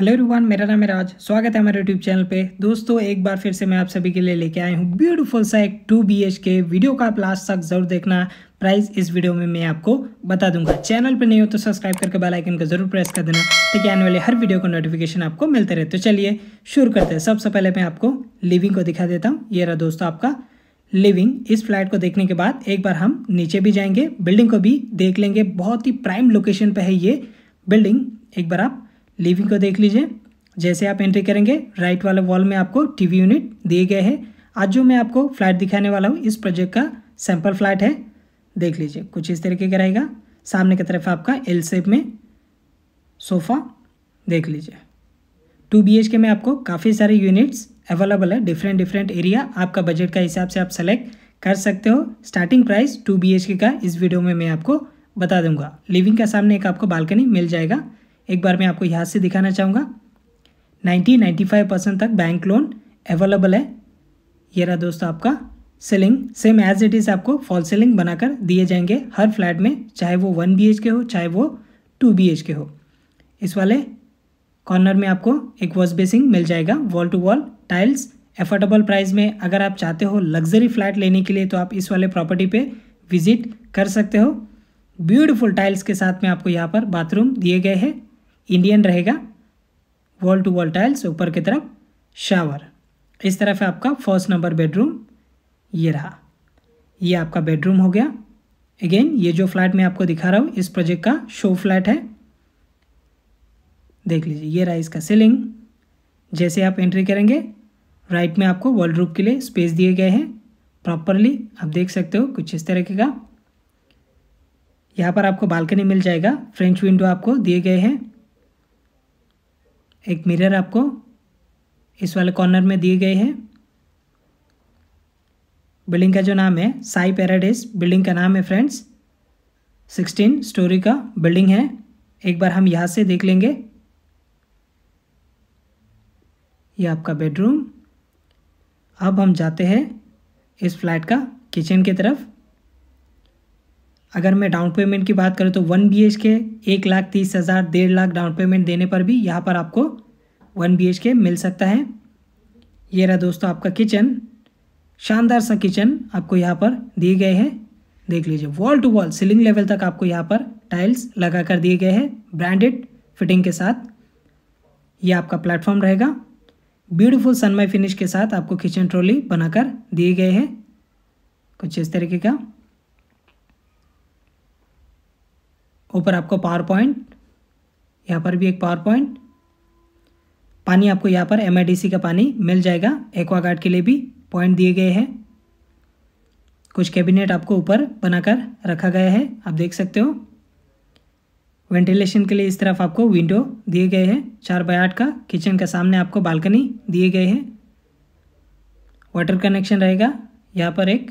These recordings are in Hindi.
हेलो रुवान मेरा नाम है राज स्वागत है हमारे यूट्यूब चैनल पे दोस्तों एक बार फिर से मैं आप सभी के लिए लेके आया हूँ ब्यूटीफुल सा एक two B H K video का आप लास्ट तक जरूर देखना प्राइस इस वीडियो में मैं आपको बता दूंगा चैनल पे नहीं हो तो सब्सक्राइब करके बेल आइकन को जरूर प्रेस कर देना ताकि आने वाले हर वीडियो का नोटिफिकेशन आपको मिलते रहे तो चलिए शुरू करते हैं सबसे पहले मैं आपको लिविंग को दिखा देता हूँ ये रहा दोस्तों आपका लिविंग इस फ्लैट को देखने के बाद एक बार हम नीचे भी जाएंगे बिल्डिंग को भी देख लेंगे बहुत ही प्राइम लोकेशन पर है ये बिल्डिंग एक बार आप लिविंग को देख लीजिए जैसे आप एंट्री करेंगे राइट वाले वॉल में आपको टीवी यूनिट दिए गए हैं आज जो मैं आपको फ्लैट दिखाने वाला हूँ इस प्रोजेक्ट का सैम्पल फ्लैट है देख लीजिए कुछ इस तरीके का रहेगा सामने की तरफ आपका एल सेप में सोफ़ा देख लीजिए टू बी के में आपको काफ़ी सारे यूनिट्स अवेलेबल है डिफरेंट डिफरेंट एरिया आपका बजट का हिसाब से आप सेलेक्ट कर सकते हो स्टार्टिंग प्राइस टू बी का इस वीडियो में मैं आपको बता दूंगा लिविंग का सामने एक आपको बालकनी मिल जाएगा एक बार मैं आपको यहाँ से दिखाना चाहूँगा नाइन्टी फाइव परसेंट तक बैंक लोन अवेलेबल है ये रहा दोस्तों आपका ceiling same as it is आपको फॉल सेलिंग बनाकर दिए जाएंगे हर फ्लैट में चाहे वो वन बी के हो चाहे वो टू बी के हो इस वाले कॉर्नर में आपको एक वॉश बेसिंग मिल जाएगा wall to wall tiles affordable price में अगर आप चाहते हो लग्जरी फ्लैट लेने के लिए तो आप इस वाले प्रॉपर्टी पे विजिट कर सकते हो ब्यूटीफुल टाइल्स के साथ में आपको यहाँ पर बाथरूम दिए गए हैं इंडियन रहेगा वॉल टू वॉल टाइल्स ऊपर की तरफ शावर इस तरफ है आपका फर्स्ट नंबर बेडरूम ये रहा ये आपका बेडरूम हो गया अगेन ये जो फ्लैट मैं आपको दिखा रहा हूँ इस प्रोजेक्ट का शो फ्लैट है देख लीजिए ये रहा इसका सीलिंग जैसे आप एंट्री करेंगे राइट में आपको रूप के लिए स्पेस दिए गए हैं प्रॉपरली आप देख सकते हो कुछ इस तरह का यहाँ पर आपको बालकनी मिल जाएगा फ्रेंच विंडो आपको दिए गए हैं एक मिरर आपको इस वाले कॉर्नर में दिए गए हैं बिल्डिंग का जो नाम है साई पैराडाइज बिल्डिंग का नाम है फ्रेंड्स सिक्सटीन स्टोरी का बिल्डिंग है एक बार हम यहाँ से देख लेंगे ये आपका बेडरूम अब हम जाते हैं इस फ्लैट का किचन की तरफ अगर मैं डाउन पेमेंट की बात करूँ तो वन बी एच के एक लाख तीस हज़ार डेढ़ लाख डाउन पेमेंट देने पर भी यहाँ पर आपको वन बी एच के मिल सकता है ये रहा दोस्तों आपका किचन शानदार सा किचन आपको यहाँ पर दिए गए हैं देख लीजिए wall to wall ceiling level तक आपको यहाँ पर टाइल्स लगा कर दिए गए हैं ब्रांडेड फिटिंग के साथ ये आपका प्लेटफॉर्म रहेगा ब्यूटीफुल सनमाई फिनिश के साथ आपको किचन ट्रॉली बनाकर दिए गए हैं कुछ इस तरीके का ऊपर आपको पावर पॉइंट यहाँ पर भी एक पावर पॉइंट पानी आपको यहाँ पर एम का पानी मिल जाएगा एक्वागार्ड के लिए भी पॉइंट दिए गए हैं कुछ कैबिनेट आपको ऊपर बनाकर रखा गया है आप देख सकते हो वेंटिलेशन के लिए इस तरफ आपको विंडो दिए गए हैं चार बाय आठ का किचन के सामने आपको बालकनी दिए गए हैं वाटर कनेक्शन रहेगा यहाँ पर एक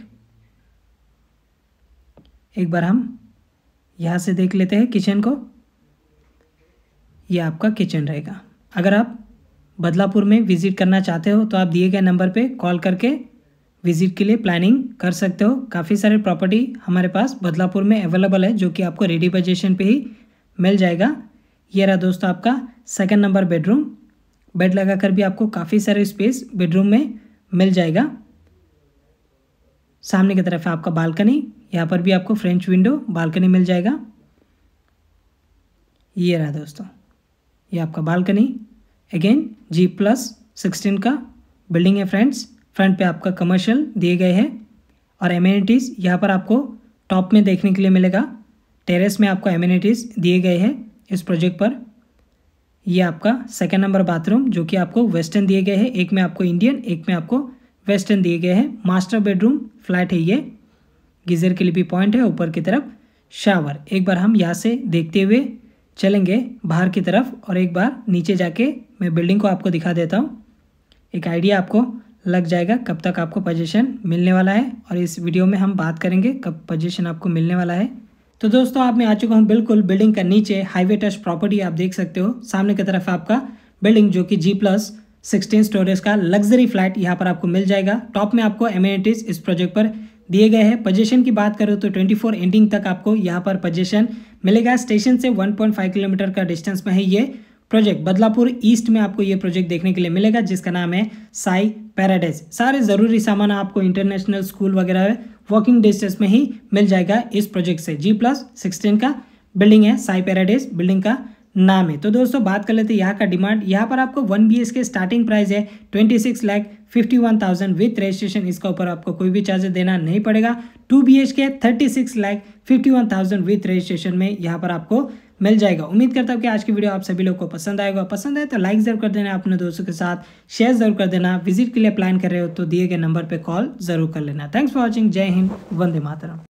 एक बार हम यहाँ से देख लेते हैं किचन को यह आपका किचन रहेगा अगर आप बदलापुर में विज़िट करना चाहते हो तो आप दिए गए नंबर पे कॉल करके विज़िट के लिए प्लानिंग कर सकते हो काफ़ी सारे प्रॉपर्टी हमारे पास बदलापुर में अवेलेबल है जो कि आपको रेडी बजेशन पे ही मिल जाएगा ये रहा दोस्तों आपका सेकंड नंबर बेडरूम बेड लगाकर भी आपको काफ़ी सारे स्पेस बेडरूम में मिल जाएगा सामने की तरफ है आपका बालकनी यहाँ पर भी आपको फ्रेंच विंडो बालकनी मिल जाएगा ये रहा दोस्तों ये आपका balcony again G plus sixteen का बिल्डिंग है फ्रेंड्स फ्रंट पे आपका कमर्शियल दिए गए हैं और एम्यूनिटीज़ यहाँ पर आपको टॉप में देखने के लिए मिलेगा टेरेस में आपको एम्यूनिटीज़ दिए गए हैं इस प्रोजेक्ट पर ये आपका सेकेंड नंबर बाथरूम जो कि आपको वेस्टर्न दिए गए हैं एक में आपको इंडियन एक में आपको वेस्टर्न दिए गए हैं मास्टर बेडरूम फ्लैट है ये गीज़र के लिए भी पॉइंट है ऊपर की तरफ शावर एक बार हम यहाँ से देखते हुए चलेंगे बाहर की तरफ और एक बार नीचे जाके मैं बिल्डिंग को आपको दिखा देता हूँ एक आइडिया आपको लग जाएगा कब तक आपको पोजीशन मिलने वाला है और इस वीडियो में हम बात करेंगे कब पोजीशन आपको मिलने वाला है तो दोस्तों आप मैं आ चुका हूँ बिल्कुल बिल्डिंग का नीचे हाईवे टच प्रॉपर्टी आप देख सकते हो सामने की तरफ आपका बिल्डिंग जो कि जी प्लस सिक्सटीन स्टोरेज का लग्जरी फ्लैट यहाँ पर आपको मिल जाएगा टॉप में आपको एम्यूनिटीज़ इस प्रोजेक्ट पर दिए गए हैं पोजेशन की बात करें तो 24 एंडिंग तक आपको यहाँ पर पोजेशन मिलेगा स्टेशन से 1.5 किलोमीटर का डिस्टेंस में है ये प्रोजेक्ट बदलापुर ईस्ट में आपको ये प्रोजेक्ट देखने के लिए मिलेगा जिसका नाम है साई पैराडाइज सारे ज़रूरी सामान आपको इंटरनेशनल स्कूल वगैरह वॉकिंग डिस्टेंस में ही मिल जाएगा इस प्रोजेक्ट से जी प्लस सिक्सटीन का बिल्डिंग है साई पैराडाइज बिल्डिंग का नाम है तो दोस्तों बात कर लेते हैं यहाँ का डिमांड यहाँ पर आपको one B K starting price है twenty six lakh fifty one thousand with registration इसका ऊपर आपको कोई भी चार्जेस देना नहीं पड़ेगा two B H K thirty six lakh fifty one thousand with registration में यहाँ पर आपको मिल जाएगा उम्मीद करता हूँ कि आज की वीडियो आप सभी लोग को पसंद आएगा पसंद आए तो लाइक जरूर कर देना अपने दोस्तों के साथ शेयर जरूर कर देना विजिट के लिए प्लान कर रहे हो तो दिए गए नंबर पर कॉल जरूर कर लेना थैंक्स फॉर वॉचिंग जय हिंद वंदे मातरम